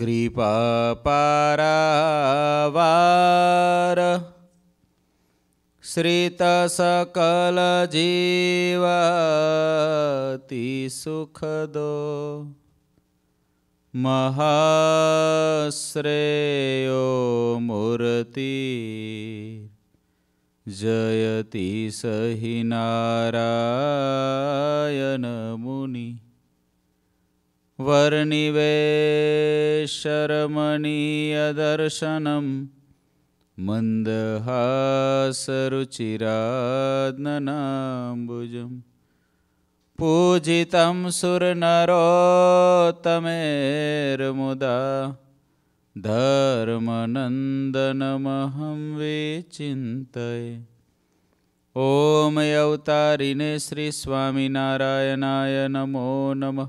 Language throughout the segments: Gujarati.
कृपापारावार श्रितसकलजीवति सुखदो महाश्रेयो मूर्ति जयति हि नारायणमुनिः वर्निवेशरमणीयदर्शनं मन्दहासरुचिरात्म्बुजं पूजितं सुरनरोत्तमेर्मुदा धर्मनन्दनमहं विचिन्तये ॐ अवतारिणे श्रीस्वामिनारायणाय नमो नमः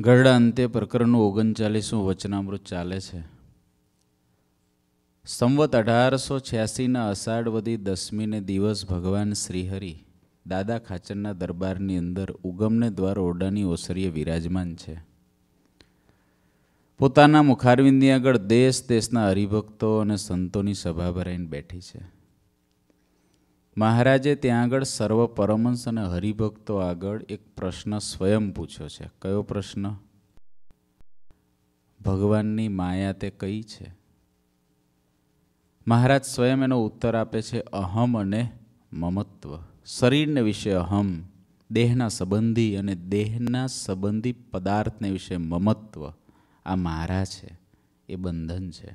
ગરડા અંતે પ્રકરણનું ઓગણચાલીસનું વચનામૃત ચાલે છે સંવત અઢારસો છ્યાસીના અષાઢવદી દસમીને દિવસ ભગવાન શ્રીહરિ દાદા ખાચરના દરબારની અંદર ઉગમને દ્વાર ઓરડાની ઓસરીએ વિરાજમાન છે પોતાના મુખારવિંદની આગળ દેશ દેશના હરિભક્તો અને સંતોની સભા ભરાઈને બેઠી છે મહારાજે ત્યાં આગળ સર્વ પરમહંસ અને હરિભક્તો આગળ એક પ્રશ્ન સ્વયં પૂછ્યો છે કયો પ્રશ્ન ભગવાનની માયા તે કઈ છે મહારાજ સ્વયં એનો ઉત્તર આપે છે અહમ અને મમત્વ શરીરને વિશે અહમ દેહના સંબંધી અને દેહના સંબંધી પદાર્થને વિશે મમત્વ આ મારા છે એ બંધન છે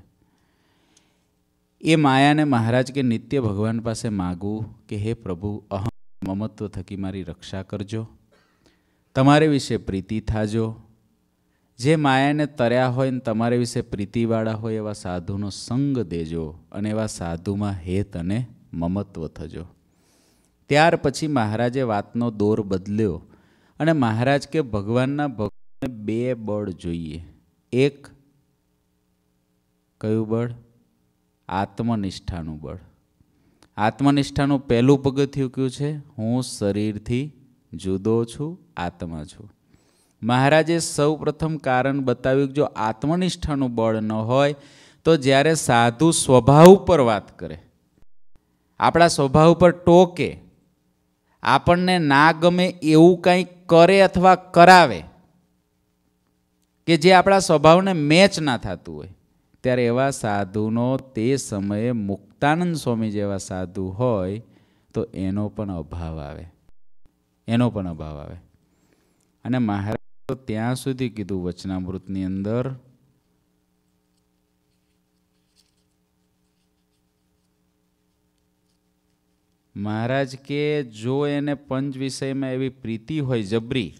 એ માયાને મહારાજ કે નિત્ય ભગવાન પાસે માગવું કે હે પ્રભુ અહમ મમત્વ થકી મારી રક્ષા કરજો તમારે વિશે પ્રીતિ થાજો જે માયાને તર્યા હોય ને તમારે વિશે પ્રીતિવાળા હોય એવા સાધુનો સંગ દેજો અને એવા સાધુમાં હેત અને મમત્વ થજો ત્યાર પછી મહારાજે વાતનો દોર બદલ્યો અને મહારાજ કે ભગવાનના ભગવાનને બે બળ જોઈએ એક કયું બળ આત્મનિષ્ઠાનું બળ આત્મનિષ્ઠાનું પહેલું પગથિયું કયું છે હું શરીરથી જુદો છું આત્મા છું મહારાજે સૌ પ્રથમ કારણ બતાવ્યું કે જો આત્મનિષ્ઠાનું બળ ન હોય તો જ્યારે સાધુ સ્વભાવ ઉપર વાત કરે આપણા સ્વભાવ ઉપર ટોકે આપણને ના ગમે એવું કંઈ કરે અથવા કરાવે કે જે આપણા સ્વભાવને મેચ ના થતું હોય ત્યારે એવા સાધુનો તે સમયે મુક્તાનંદ સ્વામી જેવા સાધુ હોય તો એનો પણ અભાવ આવે એનો પણ અભાવ આવે અને મહારાજ ત્યાં સુધી કીધું વચનામૃતની અંદર મહારાજ કે જો એને પંચ વિષયમાં એવી પ્રીતિ હોય જબરી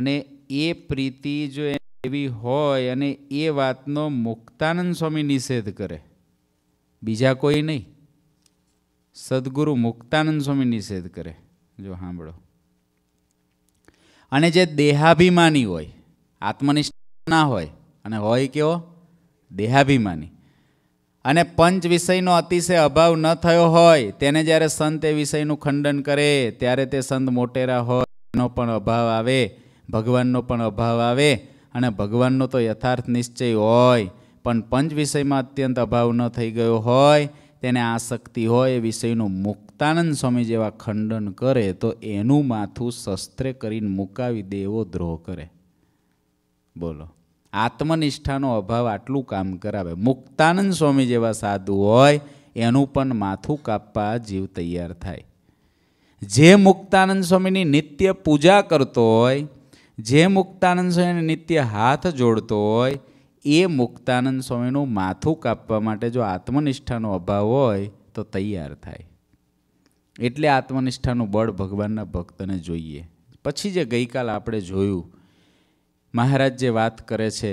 અને એ પ્રીતિ જો એવી હોય અને એ વાતનો મુક્તાનંદ સ્વામી નિષેધ કરે બીજા કોઈ નહીં સદગુરુ મુક્તાનંદ સ્વામી નિષેધ કરે જો સાંભળો અને જે દેહાભિમાની હોય આત્મનિષ્ઠા ના હોય અને હોય કેવો દેહાભિમાની અને પંચ વિષયનો અતિશય અભાવ ન થયો હોય તેને જ્યારે સંત એ વિષયનું ખંડન કરે ત્યારે તે સંત મોટેરા હોય એનો પણ અભાવ આવે ભગવાનનો પણ અભાવ આવે અને ભગવાનનો તો યથાર્થ નિશ્ચય હોય પણ પંચ વિષયમાં અત્યંત અભાવ ન થઈ ગયો હોય તેને આસક્તિ હોય એ વિષયનું મુક્તાનંદ સ્વામી જેવા ખંડન કરે તો એનું માથું શસ્ત્રે કરીને મુકાવી દેવો એવો દ્રોહ કરે બોલો આત્મનિષ્ઠાનો અભાવ આટલું કામ કરાવે મુક્તાનંદ સ્વામી જેવા સાધુ હોય એનું પણ માથું કાપવા જીવ તૈયાર થાય જે મુક્તાનંદ સ્વામીની નિત્ય પૂજા કરતો હોય જે મુક્તાનંદ સ્વામીને નિત્ય હાથ જોડતો હોય એ મુક્તાનંદ સ્વામીનું માથું કાપવા માટે જો આત્મનિષ્ઠાનો અભાવ હોય તો તૈયાર થાય એટલે આત્મનિષ્ઠાનું બળ ભગવાનના ભક્તને જોઈએ પછી જે ગઈકાલ આપણે જોયું મહારાજ જે વાત કરે છે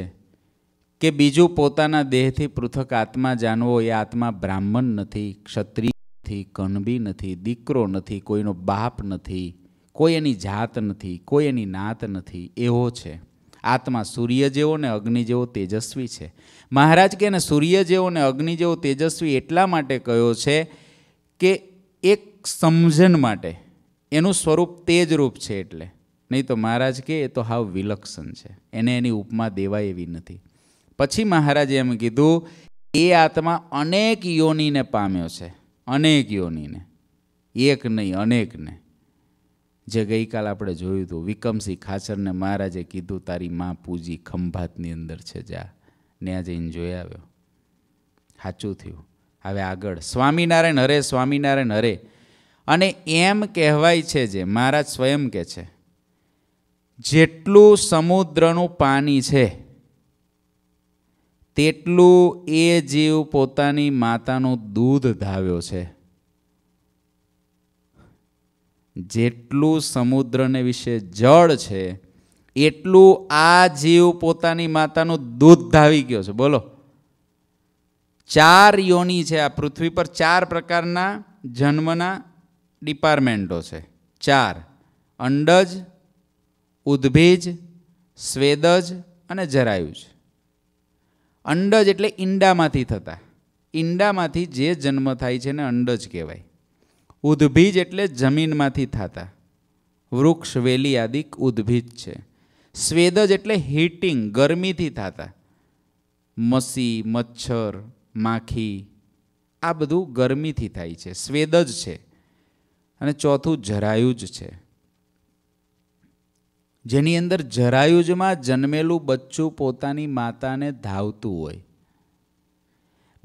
કે બીજું પોતાના દેહથી પૃથક આત્મા જાણવો એ આત્મા બ્રાહ્મણ નથી ક્ષત્રિય નથી કણબી નથી દીકરો નથી કોઈનો બાપ નથી કોઈ એની જાત નથી કોઈ એની નાત નથી એવો છે આત્મા સૂર્ય જેવો ને અગ્નિ જેવો તેજસ્વી છે મહારાજ કે એને સૂર્ય જેવો ને અગ્નિ જેવો તેજસ્વી એટલા માટે કહ્યો છે કે એક સમજણ માટે એનું સ્વરૂપ તેજરૂપ છે એટલે નહીં તો મહારાજ કે એ તો હાવ વિલક્ષણ છે એને એની ઉપમા દેવાય એવી નથી પછી મહારાજે એમ કીધું એ આત્મા અનેક યોનીને પામ્યો છે અનેક યોનીને એક નહીં અનેકને જે ગઈકાલ આપણે જોયું હતું વિકમસિંહ ખાચરને મહારાજે કીધું તારી મા પૂજી ખંભાતની અંદર છે જા ને આ જઈને જોઈ આવ્યો સાચું થયું હવે આગળ સ્વામિનારાયણ હરે સ્વામિનારાયણ હરે અને એમ કહેવાય છે જે મહારાજ સ્વયં કહે છે જેટલું સમુદ્રનું પાણી છે તેટલું એ જીવ પોતાની માતાનું દૂધ ધાવ્યો છે જેટલું સમુદ્રને વિશે જળ છે એટલું આ જીવ પોતાની માતાનું દૂધ ધાવી ગયો છે બોલો ચાર યોની છે આ પૃથ્વી પર ચાર પ્રકારના જન્મના ડિપાર્ટમેન્ટો છે ચાર અંડજ ઉદ્ભીજ સ્વેદજ અને જરાયુજ અંડજ એટલે ઈંડામાંથી થતા ઈંડામાંથી જે જન્મ થાય છે એને અંડજ કહેવાય ઉદ્ભીજ એટલે જમીનમાંથી થતા વૃક્ષ વેલી આદિ ઉદ્ભીજ છે સ્વેદજ એટલે હીટિંગ ગરમીથી થતા મસી મચ્છર માખી આ બધું ગરમીથી થાય છે સ્વેદજ છે અને ચોથું જરાયુજ છે જેની અંદર જરાયુજમાં જન્મેલું બચ્ચું પોતાની માતાને ધાવતું હોય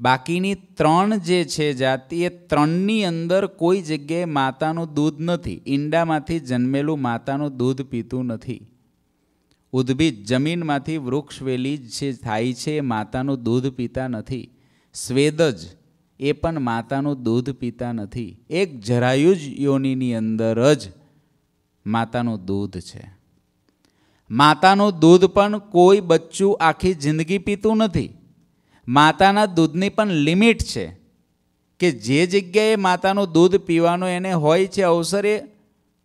બાકીની ત્રણ જે છે જાતિ એ ત્રણની અંદર કોઈ જગ્યાએ માતાનું દૂધ નથી ઈંડામાંથી જન્મેલું માતાનું દૂધ પીતું નથી ઉદ્ભિદ જમીનમાંથી વૃક્ષ વેલી જે થાય છે એ માતાનું દૂધ પીતા નથી સ્વેદજ એ પણ માતાનું દૂધ પીતા નથી એક જરાયુજ જ યોનિની અંદર જ માતાનું દૂધ છે માતાનું દૂધ પણ કોઈ બચ્ચું આખી જિંદગી પીતું નથી માતાના દૂધની પણ લિમિટ છે કે જે જગ્યાએ માતાનું દૂધ પીવાનો એને હોય છે અવસર એ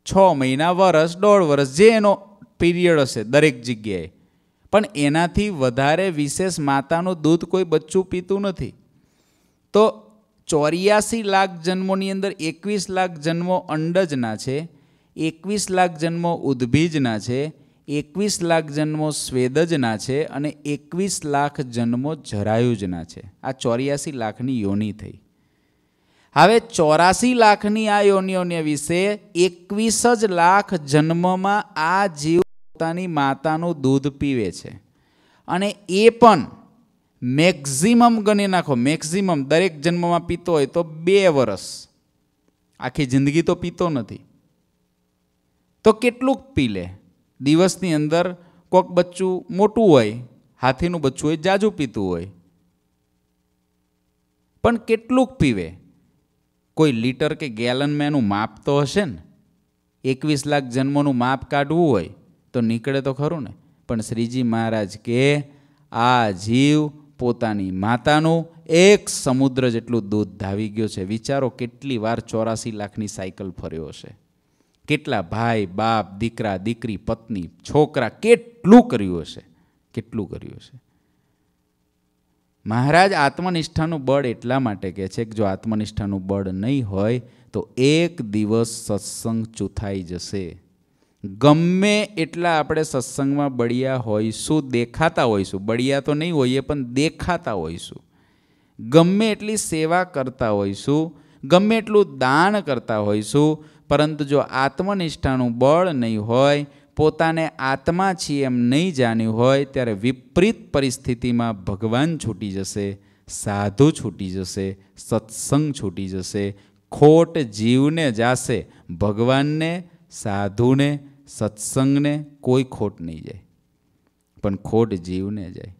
છ મહિના વરસ દોઢ વર્ષ જે એનો પીરિયડ હશે દરેક જગ્યાએ પણ એનાથી વધારે વિશેષ માતાનું દૂધ કોઈ બચ્ચું પીતું નથી તો ચોર્યાસી લાખ જન્મોની અંદર એકવીસ લાખ જન્મો અંડજના છે એકવીસ લાખ જન્મો ઉદ્ભીજના છે એકવીસ લાખ જન્મો સ્વેદજના છે અને એકવીસ લાખ જન્મો જરાયુજના છે આ ચોર્યાસી લાખની યોનિ થઈ હવે ચોરાસી લાખની આ યોનિઓને વિશે એકવીસ જ લાખ જન્મમાં આ જીવ પોતાની માતાનું દૂધ પીવે છે અને એ પણ મેક્ઝિમમ ગણી નાખો મેક્ઝિમમ દરેક જન્મમાં પીતો હોય તો બે વરસ આખી જિંદગી તો પીતો નથી તો કેટલુંક પી લે દિવસની અંદર કોક બચ્ચું મોટું હોય હાથીનું બચ્ચું હોય જાજુ પીતું હોય પણ કેટલુંક પીવે કોઈ લીટર કે ગેલનમાં એનું માપ તો હશે ને એકવીસ લાખ જન્મોનું માપ કાઢવું હોય તો નીકળે તો ખરું ને પણ શ્રીજી મહારાજ કે આ જીવ પોતાની માતાનું એક સમુદ્ર જેટલું દૂધ ધાવી ગયો છે વિચારો કેટલી વાર ચોરાસી લાખની સાયકલ ફર્યો હશે કેટલા ભાઈ બાપ દીકરા દીકરી પત્ની છોકરા કેટલું કર્યું હશે કેટલું કર્યું હશે મહારાજ આત્મનિષ્ઠાનું બળ એટલા માટે કહે છે કે જો આત્મનિષ્ઠાનું બળ નહીં હોય તો એક દિવસ સત્સંગ ચૂથાઈ જશે ગમે એટલા આપણે સત્સંગમાં બળિયા હોઈશું દેખાતા હોઈશું બળિયા તો નહીં હોઈએ પણ દેખાતા હોઈશું ગમે એટલી સેવા કરતા હોઈશું ગમે એટલું દાન કરતા હોઈશું પરંતુ જો આત્મનિષ્ઠાનું બળ નહીં હોય પોતાને આત્મા છીએ એમ નહીં જાણ્યું હોય ત્યારે વિપરીત પરિસ્થિતિમાં ભગવાન છૂટી જશે સાધુ છૂટી જશે સત્સંગ છૂટી જશે ખોટ જીવને જાશે ભગવાનને સાધુને સત્સંગને કોઈ ખોટ નહીં જાય પણ ખોટ જીવને જાય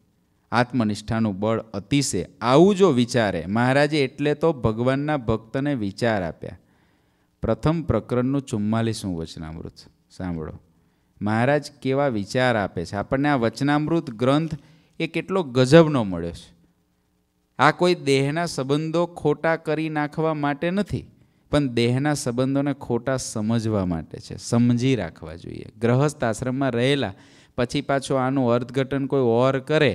આત્મનિષ્ઠાનું બળ અતિશય આવું જો વિચારે મહારાજે એટલે તો ભગવાનના ભક્તને વિચાર આપ્યા પ્રથમ પ્રકરણનું ચુમ્માલીસમું વચનામૃત સાંભળો મહારાજ કેવા વિચાર આપે છે આપણને આ વચનામૃત ગ્રંથ એ કેટલો ગજબનો મળ્યો છે આ કોઈ દેહના સંબંધો ખોટા કરી નાખવા માટે નથી પણ દેહના સંબંધોને ખોટા સમજવા માટે છે સમજી રાખવા જોઈએ ગ્રહસ્થ આશ્રમમાં રહેલા પછી પાછું આનું અર્થઘટન કોઈ ઓર કરે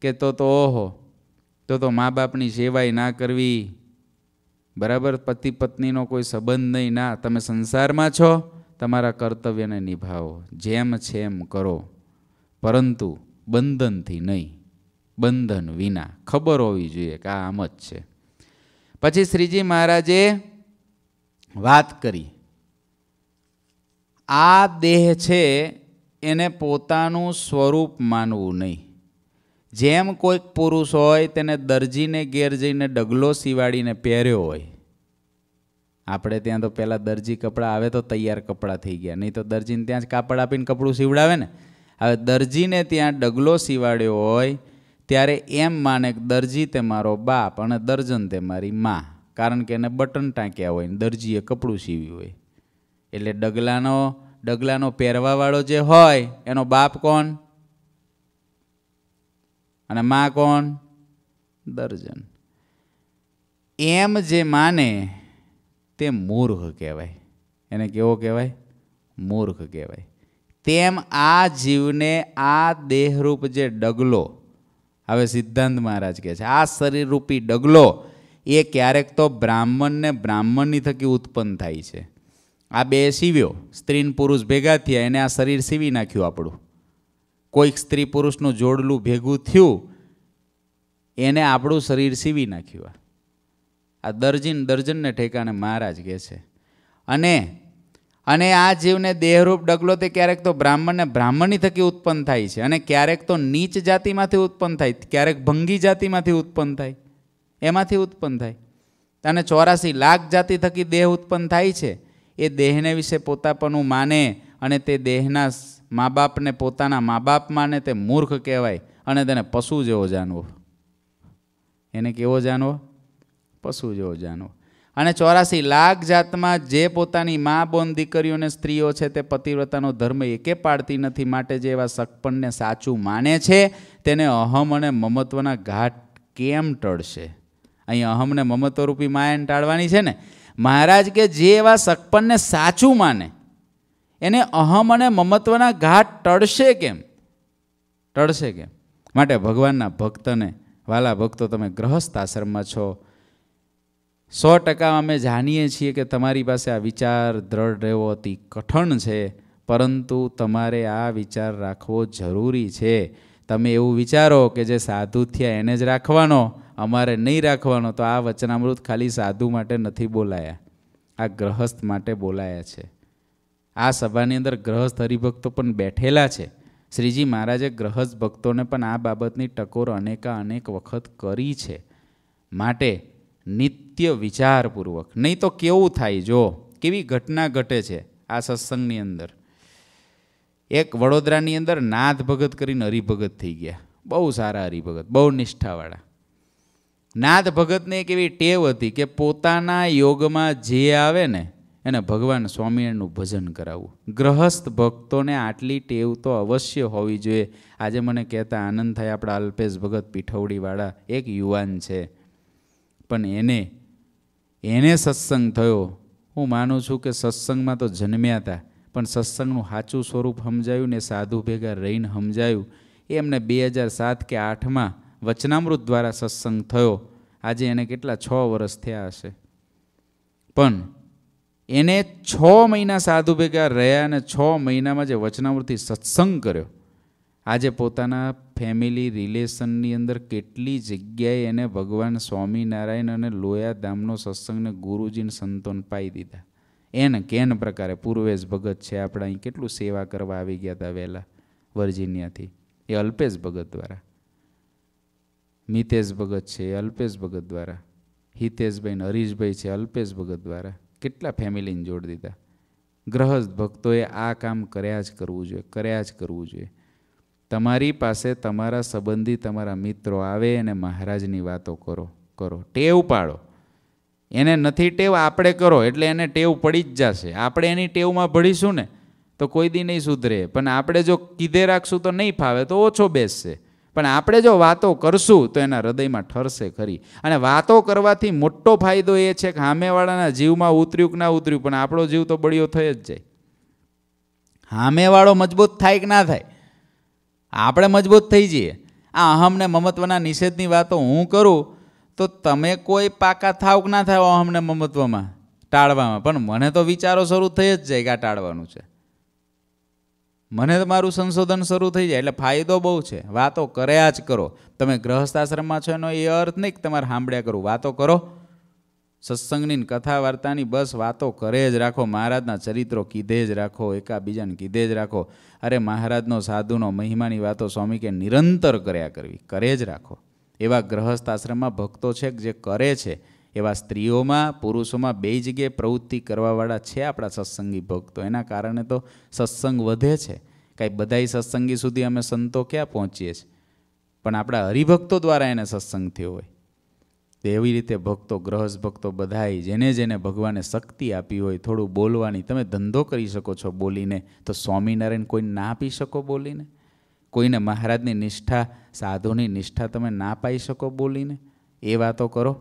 કે તો તો ઓહો તો તો મા બાપની સેવાય ના કરવી બરાબર પતિ પત્નીનો કોઈ સંબંધ નહીં ના તમે સંસારમાં છો તમારા કર્તવ્યને નિભાવો જેમ છે એમ કરો પરંતુ બંધનથી નહીં બંધન વિના ખબર હોવી જોઈએ કે આ આમ જ છે પછી શ્રીજી મહારાજે વાત કરી આ દેહ છે એને પોતાનું સ્વરૂપ માનવું નહીં જેમ કોઈક પુરુષ હોય તેને દરજીને ઘેર જઈને ડગલો સિવાડીને પહેર્યો હોય આપણે ત્યાં તો પહેલાં દરજી કપડાં આવે તો તૈયાર કપડાં થઈ ગયા નહીં તો દરજીને ત્યાં જ કાપડ આપીને કપડું સીવડાવે ને હવે દરજીને ત્યાં ડગલો સિવાડ્યો હોય ત્યારે એમ માને દરજી તે મારો બાપ અને દરજન તે મારી મા કારણ કે એને બટન ટાંક્યા હોય ને દરજીએ કપડું સીવ્યું હોય એટલે ડગલાનો ડગલાનો પહેરવાવાળો જે હોય એનો બાપ કોણ અને માં કોણ દર્જન એમ જે માને તે મૂર્ખ કહેવાય એને કેવો કહેવાય મૂર્ખ કહેવાય તેમ આ જીવને આ દેહરૂપ જે ડગલો હવે સિદ્ધાંત મહારાજ કહે છે આ શરીરરૂપી ડગલો એ ક્યારેક તો બ્રાહ્મણને બ્રાહ્મણની થકી ઉત્પન્ન થાય છે આ બે સીવ્યો સ્ત્રીન પુરુષ ભેગા થયા એને આ શરીર સીવી નાખ્યું આપણું કોઈક સ્ત્રી પુરુષનું જોડલું ભેગું થયું એને આપણું શરીર સીવી નાખ્યું આ દર્જીન દર્જનને ઠેકાણે મહારાજ કહે છે અને અને આ જીવને દેહરૂપ ડગલો તે ક્યારેક તો બ્રાહ્મણને બ્રાહ્મણની થકી ઉત્પન્ન થાય છે અને ક્યારેક તો નીચ જાતિમાંથી ઉત્પન્ન થાય ક્યારેક ભંગી જાતિમાંથી ઉત્પન્ન થાય એમાંથી ઉત્પન્ન થાય અને ચોરાસી લાખ જાતિ થકી દેહ ઉત્પન્ન થાય છે એ દેહને વિશે પોતાપણું માને અને તે દેહના મા બાપને પોતાના મા બાપ માને તે મૂર્ખ કહેવાય અને તેને પશુ જેવો જાણવો એને કેવો જાણવો પશુ જેવો જાણવો અને ચોરાસી લાખ જાતમાં જે પોતાની મા બોન દીકરીઓને સ્ત્રીઓ છે તે પતિવ્રતાનો ધર્મ એકે પાડતી નથી માટે જે એવા સકપણને સાચું માને છે તેને અહમ અને મમત્વના ઘાટ કેમ ટળશે અહીં અહમને મમત્વરૂપી માયાને ટાળવાની છે ને મહારાજ કે જે એવા સકપણને સાચું માને એને અહમ અને મમત્વના ઘાટ ટળશે કેમ ટળશે કેમ માટે ભગવાનના ભક્તને વાલા ભક્તો તમે ગ્રહસ્થ આશ્રમમાં છો સો ટકા અમે જાણીએ છીએ કે તમારી પાસે આ વિચાર દ્રઢ રહેવો અતિ કઠણ છે પરંતુ તમારે આ વિચાર રાખવો જરૂરી છે તમે એવું વિચારો કે જે સાધુ થયા એને જ રાખવાનો અમારે નહીં રાખવાનો તો આ વચનામૃત ખાલી સાધુ માટે નથી બોલાયા આ ગ્રહસ્થ માટે બોલાયા છે આ સભાની અંદર ગ્રહસ્થ હરિભક્તો પણ બેઠેલા છે શ્રીજી મહારાજે ગ્રહસ્થ ભક્તોને પણ આ બાબતની ટકોર અનેકા અનેક વખત કરી છે માટે નિત્ય વિચારપૂર્વક નહીં તો કેવું થાય જો કેવી ઘટના ઘટે છે આ સત્સંગની અંદર એક વડોદરાની અંદર નાથ ભગત કરીને હરિભગત થઈ ગયા બહુ સારા હરિભગત બહુ નિષ્ઠાવાળા નાથ ભગતને એક એવી ટેવ હતી કે પોતાના યોગમાં જે આવે ને એને ભગવાન સ્વામિનારાયણનું ભજન કરાવવું ગ્રહસ્થ ભક્તોને આટલી ટેવ તો અવશ્ય હોવી જોઈએ આજે મને કહેતા આનંદ થાય આપણા અલ્પેશ ભગત પીઠવડીવાળા એક યુવાન છે પણ એને એને સત્સંગ થયો હું માનું છું કે સત્સંગમાં તો જન્મ્યા હતા પણ સત્સંગનું સાચું સ્વરૂપ સમજાયું ને સાધુ ભેગા રહીને સમજાયું એ એમને બે હજાર સાત કે આઠમાં વચનામૃત દ્વારા સત્સંગ થયો આજે એને કેટલા છ વર્ષ થયા હશે પણ એને છ મહિના સાધુ ભેગા રહ્યા અને છ મહિનામાં જે વચનાવૃત્તિ સત્સંગ કર્યો આજે પોતાના ફેમિલી રિલેશનની અંદર કેટલી જગ્યાએ એને ભગવાન સ્વામિનારાયણ અને લોયા ધામનો સત્સંગને ગુરુજીને સંતોન પાઈ દીધા એને કેન પ્રકારે પૂર્વેશ ભગત છે આપણા અહીં કેટલું સેવા કરવા આવી ગયા હતા વહેલા વર્જિનિયાથી એ અલ્પેશ ભગત દ્વારા મિતેશ ભગત છે એ અલ્પેશ ભગત દ્વારા હિતેશભાઈ ને હરીશભાઈ છે અલ્પેશ ભગત દ્વારા કેટલા ફેમિલીને જોડી દીધા ગ્રહસ્થ ભક્તોએ આ કામ કર્યા જ કરવું જોઈએ કર્યા જ કરવું જોઈએ તમારી પાસે તમારા સંબંધી તમારા મિત્રો આવે અને મહારાજની વાતો કરો કરો ટેવ પાડો એને નથી ટેવ આપણે કરો એટલે એને ટેવ પડી જ જશે આપણે એની ટેવમાં ભળીશું ને તો કોઈ દી નહીં સુધરે પણ આપણે જો કીધે રાખશું તો નહીં ફાવે તો ઓછો બેસશે પણ આપણે જો વાતો કરશું તો એના હૃદયમાં ઠરશે ખરી અને વાતો કરવાથી મોટો ફાયદો એ છે કે સામેવાળાના જીવમાં ઉતર્યું કે ના ઉતર્યું પણ આપણો જીવ તો બળિયો થઈ જ જાય સામેવાળો મજબૂત થાય કે ના થાય આપણે મજબૂત થઈ જઈએ આ અહમને મમત્વના નિષેધની વાતો હું કરું તો તમે કોઈ પાકા થાવ કે ના થાવ અહમને મમત્વમાં ટાળવામાં પણ મને તો વિચારો શરૂ થઈ જ જાય કે આ ટાળવાનું છે મને તો મારું સંશોધન શરૂ થઈ જાય એટલે ફાયદો બહુ છે વાતો કર્યા જ કરો તમે ગ્રહસ્થાશ્રમમાં છો એનો એ અર્થ નહીં કે તમારે સાંભળ્યા કરું વાતો કરો સત્સંગની કથા વાર્તાની બસ વાતો કરે જ રાખો મહારાજના ચરિત્રો કીધે જ રાખો એકાબીજાને કીધે જ રાખો અરે મહારાજનો સાધુનો મહિમાની વાતો સ્વામી કે નિરંતર કર્યા કરવી કરે જ રાખો એવા ગ્રહસ્થાશ્રમમાં ભક્તો છે જે કરે છે એવા સ્ત્રીઓમાં પુરુષોમાં બે જગ્યાએ પ્રવૃત્તિ કરવાવાળા છે આપણા સત્સંગી ભક્તો એના કારણે તો સત્સંગ વધે છે કાંઈ બધાય સત્સંગી સુધી અમે સંતો ક્યાં પહોંચીએ છીએ પણ આપણા હરિભક્તો દ્વારા એને સત્સંગ થયો હોય તો એવી રીતે ભક્તો ગ્રહસ ભક્તો બધાય જેને જેને ભગવાને શક્તિ આપી હોય થોડું બોલવાની તમે ધંધો કરી શકો છો બોલીને તો સ્વામિનારાયણ કોઈને ના આપી શકો બોલીને કોઈને મહારાજની નિષ્ઠા સાધુની નિષ્ઠા તમે ના પાઈ શકો બોલીને એ વાતો કરો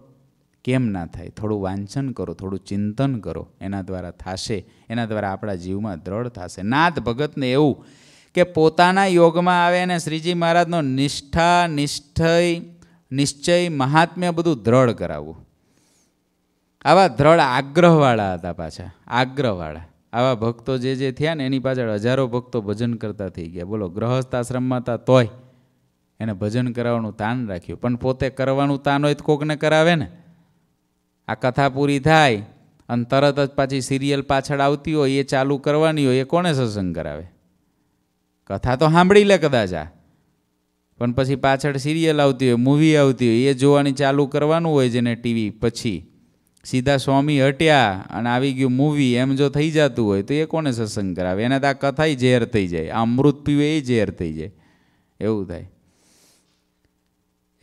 કેમ ના થાય થોડું વાંચન કરો થોડું ચિંતન કરો એના દ્વારા થશે એના દ્વારા આપણા જીવમાં દ્રઢ થશે નાથ ભગતને એવું કે પોતાના યોગમાં આવે અને શ્રીજી મહારાજનો નિષ્ઠા નિષ્ઠય નિશ્ચય મહાત્મ્ય બધું દ્રઢ કરાવવું આવા દ્રઢ આગ્રહવાળા હતા પાછા આગ્રહવાળા આવા ભક્તો જે જે થયા ને એની પાછળ હજારો ભક્તો ભજન કરતા થઈ ગયા બોલો ગ્રહસ્થ આશ્રમમાં હતા તોય એને ભજન કરાવવાનું તાન રાખ્યું પણ પોતે કરવાનું તાન હોય તો કોકને કરાવે ને આ કથા પૂરી થાય અને તરત જ પાછી સિરિયલ પાછળ આવતી હોય એ ચાલુ કરવાની હોય એ કોને સત્સંગ કરાવે કથા તો સાંભળી લે કદાચ આ પણ પછી પાછળ સિરિયલ આવતી હોય મૂવી આવતી હોય એ જોવાની ચાલુ કરવાનું હોય જેને ટીવી પછી સીધા સ્વામી હટ્યા અને આવી ગયું મૂવી એમ જો થઈ જતું હોય તો એ કોને સત્સંગ કરાવે એને તો આ કથાય ઝેર થઈ જાય આ અમૃત પીવે એ ઝેર થઈ જાય એવું થાય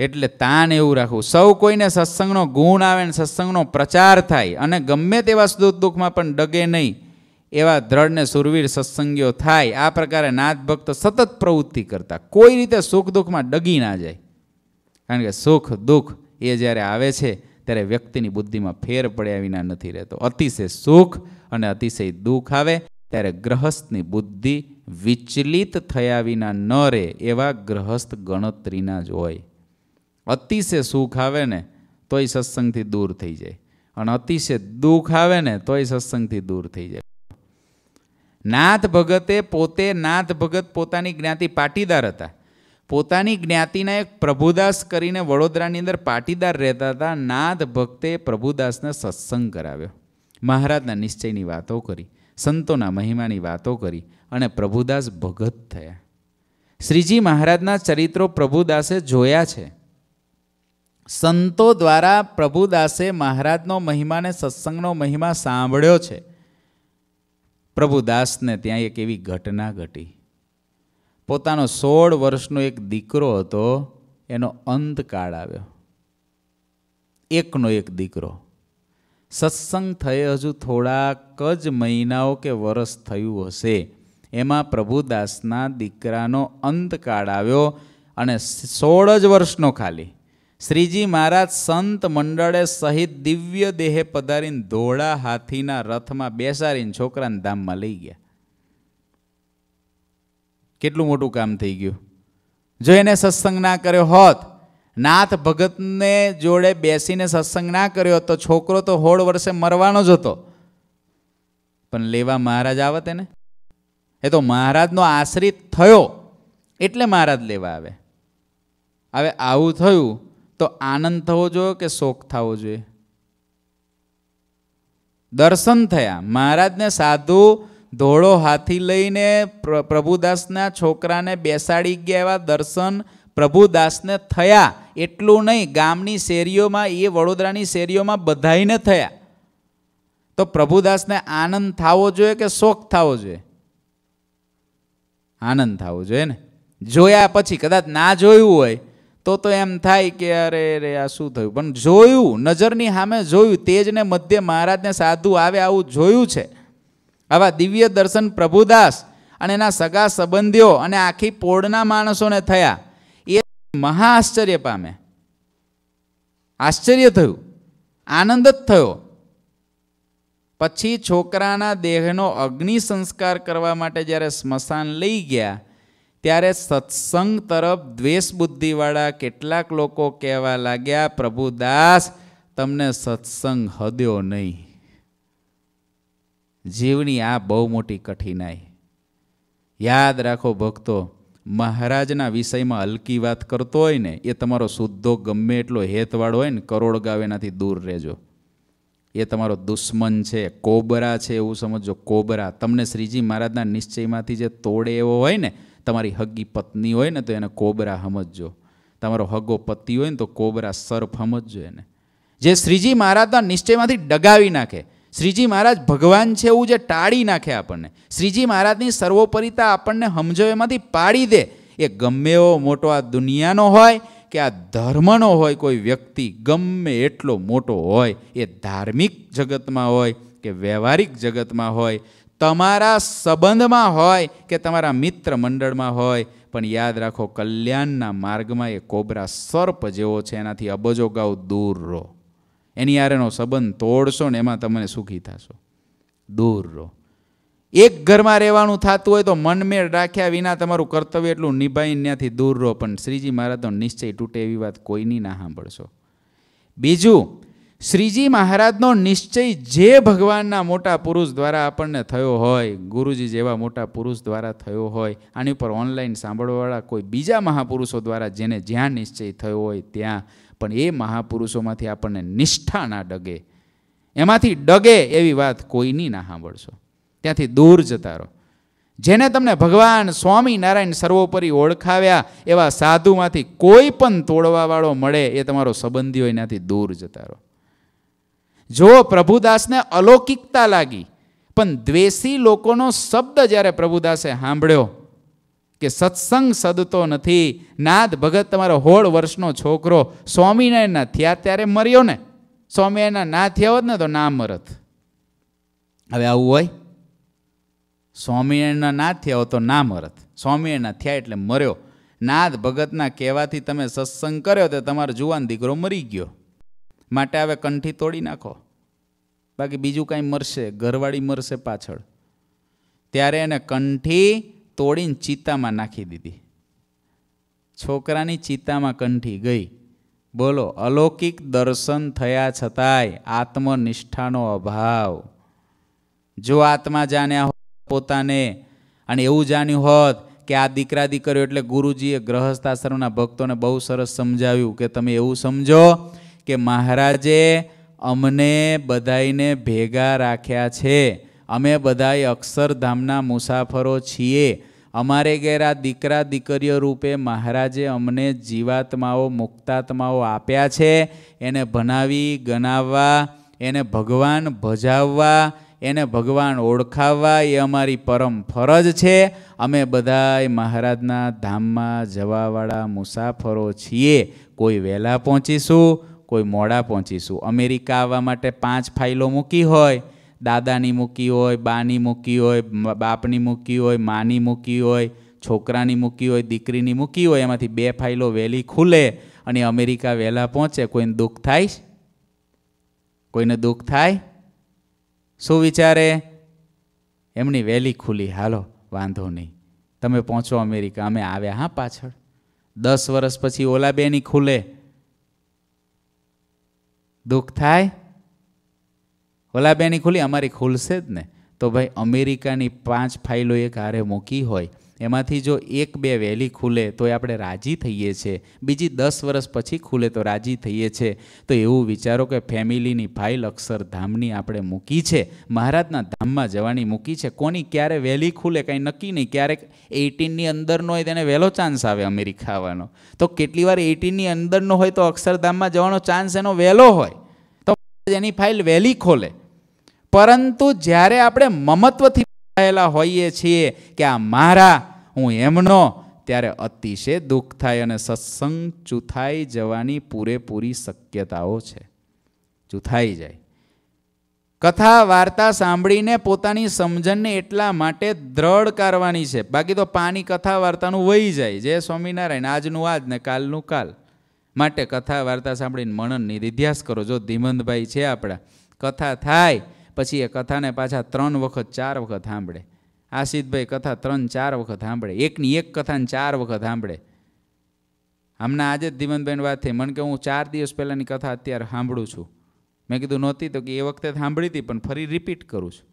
એટલે તાન એવું રાખવું સૌ કોઈને સત્સંગનો ગુણ આવે ને સત્સંગનો પ્રચાર થાય અને ગમે તેવા સુખ દુઃખમાં પણ ડગે નહીં એવા દ્રઢને સુરવીર સત્સંગીઓ થાય આ પ્રકારે નાથ ભક્ત સતત પ્રવૃત્તિ કરતા કોઈ રીતે સુખ દુઃખમાં ડગી ના જાય કારણ કે સુખ દુઃખ એ જ્યારે આવે છે ત્યારે વ્યક્તિની બુદ્ધિમાં ફેર પડ્યા વિના નથી રહેતો અતિશય સુખ અને અતિશય દુઃખ આવે ત્યારે ગ્રહસ્થની બુદ્ધિ વિચલિત થયા વિના ન રહે એવા ગ્રહસ્થ ગણતરીના જ હોય અતિશય સુખ આવે ને તોય સત્સંગથી દૂર થઈ જાય અને અતિશય દુઃખ આવે ને તોય સત્સંગથી દૂર થઈ જાય નાથ ભગતે પોતે નાથ ભગત પોતાની જ્ઞાતિ પાટીદાર હતા પોતાની જ્ઞાતિના એક પ્રભુદાસ કરીને વડોદરાની અંદર પાટીદાર રહેતા હતા નાથ ભક્તે પ્રભુદાસને સત્સંગ કરાવ્યો મહારાજના નિશ્ચયની વાતો કરી સંતોના મહિમાની વાતો કરી અને પ્રભુદાસ ભગત થયા શ્રીજી મહારાજના ચરિત્રો પ્રભુદાસે જોયા છે સંતો દ્વારા પ્રભુદાસે મહારાજનો મહિમા અને સત્સંગનો મહિમા સાંભળ્યો છે પ્રભુદાસને ત્યાં એક એવી ઘટના ઘટી પોતાનો સોળ વર્ષનો એક દીકરો હતો એનો અંતકાળ આવ્યો એકનો એક દીકરો સત્સંગ થયે હજુ થોડાક જ મહિનાઓ કે વર્ષ થયું હશે એમાં પ્રભુદાસના દીકરાનો અંતકાળ આવ્યો અને સોળ જ વર્ષનો ખાલી શ્રીજી મહારાજ સંત મંડળે સહિત દિવ્ય દેહે પધારીને ધોળા હાથીના રથમાં બેસાડીને છોકરાને ધામમાં લઈ ગયા કેટલું મોટું કામ થઈ ગયું જો એને સત્સંગ ના કર્યો હોત નાથ ભગતને જોડે બેસીને સત્સંગ ના કર્યો તો છોકરો તો હોળ વર્ષે મરવાનો જ હતો પણ લેવા મહારાજ આવત એને એ તો મહારાજનો આશ્રિત થયો એટલે મહારાજ લેવા આવે હવે આવું થયું તો આનંદ થવો જોઈએ કે શોક થવો જોઈએ દર્શન થયા મહારાજને સાધુ ધોળો હાથી લઈને પ્રભુદાસના છોકરાને બેસાડી ગયા એવા દર્શન પ્રભુદાસને થયા એટલું નહીં ગામની શેરીઓમાં એ વડોદરાની શેરીઓમાં બધાઈને થયા તો પ્રભુદાસને આનંદ થવો જોઈએ કે શોખ થવો જોઈએ આનંદ થવો જોઈએ ને જોયા પછી કદાચ ના જોયું હોય તો તો એમ થાય કે અરે રે આ શું થયું પણ જોયું નજરની સામે જોયું તેજને મધ્ય મહારાજને સાધુ આવે આવું જોયું છે આવા દિવ્ય દર્શન પ્રભુદાસ અને એના સગા સંબંધીઓ અને આખી પોળના માણસોને થયા એ મહા આશ્ચર્ય પામે આશ્ચર્ય થયું આનંદ જ થયો પછી છોકરાના દેહનો અગ્નિ સંસ્કાર કરવા માટે જ્યારે સ્મશાન લઈ ગયા ત્યારે સત્સંગ તરફ દ્વેષ બુદ્ધિવાળા કેટલાક લોકો કહેવા લાગ્યા પ્રભુ દાસ તમને સત્સંગ હદ્યો નહીં જીવની આ બહુ મોટી કઠિનાઈ યાદ રાખો ભક્તો મહારાજના વિષયમાં હલકી વાત કરતો હોય ને એ તમારો શુદ્ધો ગમે એટલો હેતવાળો હોય ને કરોડ ગાવ દૂર રહેજો એ તમારો દુશ્મન છે કોબરા છે એવું સમજો કોબરા તમને શ્રીજી મહારાજના નિશ્ચયમાંથી જે તોડે એવો હોય ને તમારી હગી પત્ની હોય ને તો એને કોબરા સમજજો તમારો હગો પતિ હોય ને તો કોબરા સર્ફ સમજજો એને જે શ્રીજી મહારાજના નિશ્ચયમાંથી ડગાવી નાખે શ્રીજી મહારાજ ભગવાન છે એવું જે ટાળી નાખે આપણને શ્રીજી મહારાજની સર્વોપરિતા આપણને સમજો એમાંથી પાડી દે એ ગમે એવો મોટો આ દુનિયાનો હોય કે આ ધર્મનો હોય કોઈ વ્યક્તિ ગમે એટલો મોટો હોય એ ધાર્મિક જગતમાં હોય કે વ્યવહારિક જગતમાં હોય તમારા સંબંધમાં હોય કે તમારા મિત્ર મંડળમાં હોય પણ યાદ રાખો કલ્યાણના માર્ગમાં એ કોબરા સર્પ જેવો છે એનાથી અબજો ગાઉ દૂર રહો એની યારેનો સંબંધ તોડશો ને એમાં તમને સુખી થશો દૂર રહો એક ઘરમાં રહેવાનું થતું હોય તો મનમેળ રાખ્યા વિના તમારું કર્તવ્ય એટલું નિભાઈને ત્યાંથી દૂર રહો પણ શ્રીજી મહારાજ તો નિશ્ચય તૂટે એવી વાત કોઈની ના સાંભળશો બીજું શ્રીજી મહારાજનો નિશ્ચય જે ભગવાનના મોટા પુરુષ દ્વારા આપણને થયો હોય ગુરુજી જેવા મોટા પુરુષ દ્વારા થયો હોય આની ઉપર ઓનલાઈન સાંભળવાવાળા કોઈ બીજા મહાપુરુષો દ્વારા જેને જ્યાં નિશ્ચય થયો હોય ત્યાં પણ એ મહાપુરુષોમાંથી આપણને નિષ્ઠા ના ડગે એમાંથી ડગે એવી વાત કોઈની ના સાંભળશો ત્યાંથી દૂર જતા રહો જેને તમને ભગવાન સ્વામિનારાયણ સર્વોપરી ઓળખાવ્યા એવા સાધુમાંથી કોઈ પણ તોડવાવાળો મળે એ તમારો સંબંધી હોય એનાથી દૂર જતા રહો જો પ્રભુદાસને અલૌકિકતા લાગી પણ દ્વેષી લોકોનો શબ્દ જ્યારે પ્રભુદાસે સાંભળ્યો કે સત્સંગ સદતો નથી નાદ ભગત તમારો હોળ વર્ષનો છોકરો સ્વામિનારાયણના થયા ત્યારે મર્યો ને સ્વામિનારાયણના ના થયા હોત ને તો ના મરત હવે આવું હોય સ્વામિનારાયણના ના થયા હો તો ના મરત સ્વામિનારાયણના થયા એટલે મર્યો નાદ ભગતના કહેવાથી તમે સત્સંગ કર્યો તો તમારો જુવાન દીકરો મરી ગયો માટે હવે કંઠી તોડી નાખો બાકી બીજું કાંઈ મરશે ઘરવાળી મરશે પાછળ ત્યારે એને કંઠી તોડીને ચિતામાં નાખી દીધી છોકરાની ચિતામાં કંઠી ગઈ બોલો અલૌકિક દર્શન થયા છતાંય આત્મનિષ્ઠાનો અભાવ જો આત્મા જાણ્યા હોત પોતાને અને એવું જાણ્યું હોત કે આ દીકરા દીકરીઓ એટલે ગુરુજીએ ગ્રહસ્થાશ્રમના ભક્તોને બહુ સરસ સમજાવ્યું કે તમે એવું સમજો કે મહારાજે અમને બધાઈને ભેગા રાખ્યા છે અમે બધાય અક્ષરધામના મુસાફરો છીએ અમારે ઘેર આ દીકરા દીકરીઓ રૂપે મહારાજે અમને જીવાત્માઓ મુક્તાત્માઓ આપ્યા છે એને ભણાવી ગણાવવા એને ભગવાન ભજાવવા એને ભગવાન ઓળખાવવા એ અમારી પરમ ફરજ છે અમે બધાય મહારાજના ધામમાં જવાવાળા મુસાફરો છીએ કોઈ વહેલા પહોંચીશું કોઈ મોડા પહોંચીશું અમેરિકા આવવા માટે પાંચ ફાઇલો મૂકી હોય દાદાની મૂકી હોય બાની મૂકી હોય બાપની મૂકી હોય માની મૂકી હોય છોકરાની મૂકી હોય દીકરીની મૂકી હોય એમાંથી બે ફાઇલો વહેલી ખુલે અને અમેરિકા વહેલા પહોંચે કોઈને દુઃખ થાય કોઈને દુઃખ થાય શું વિચારે એમની વહેલી ખુલી હાલો વાંધો નહીં તમે પહોંચો અમેરિકા અમે આવ્યા હા પાછળ દસ વર્ષ પછી ઓલા બેની ખુલે દુઃખ થાય ઓલા બેની ખુલી અમારી ખુલશે જ ને તો ભાઈ અમેરિકાની પાંચ ફાઇલો એક હારે મૂકી હોય એમાંથી જો એક બે વહેલી ખુલે તો એ આપણે રાજી થઈએ છીએ બીજી દસ વર્ષ પછી ખુલે તો રાજી થઈએ છીએ તો એવું વિચારો કે ફેમિલીની ફાઇલ અક્ષરધામની આપણે મૂકી છે મહારાજના ધામમાં જવાની મૂકી છે કોની ક્યારે વહેલી ખુલે કંઈ નક્કી નહીં ક્યારેક એઇટીનની અંદરનો હોય તેને વહેલો ચાન્સ આવે અમેરિકા આવવાનો તો કેટલી વાર એઇટીનની અંદરનો હોય તો અક્ષરધામમાં જવાનો ચાન્સ એનો વહેલો હોય તો એની ફાઇલ વહેલી ખોલે પરંતુ જ્યારે આપણે મમત્વથી જોડાયેલા હોઈએ છીએ કે આ મારા હું એમનો ત્યારે અતિશય દુઃખ થાય અને સત્સંગ ચૂથાઈ જવાની પૂરેપૂરી શક્યતાઓ છે ચૂથાઈ જાય કથા વાર્તા સાંભળીને પોતાની સમજણને એટલા માટે દ્રઢ કરવાની છે બાકી તો પાણી કથા વાર્તાનું વહી જાય જે સ્વામિનારાયણ આજનું આજ ને કાલનું કાલ માટે કથા વાર્તા સાંભળીને મનન નિધિધ્યાસ કરો જો ધીમંતભાઈ છે આપણા કથા થાય પછી એ કથાને પાછા ત્રણ વખત ચાર વખત સાંભળે આસિદભાઈ કથા ત્રણ ચાર વખત સાંભળે એકની એક કથાને ચાર વખત સાંભળે હમણાં આજે જ ધીમનબેન વાત થઈ મને કે હું ચાર દિવસ પહેલાંની કથા અત્યારે સાંભળું છું મેં કીધું નહોતી તો કે એ વખતે સાંભળી હતી પણ ફરી રિપીટ કરું છું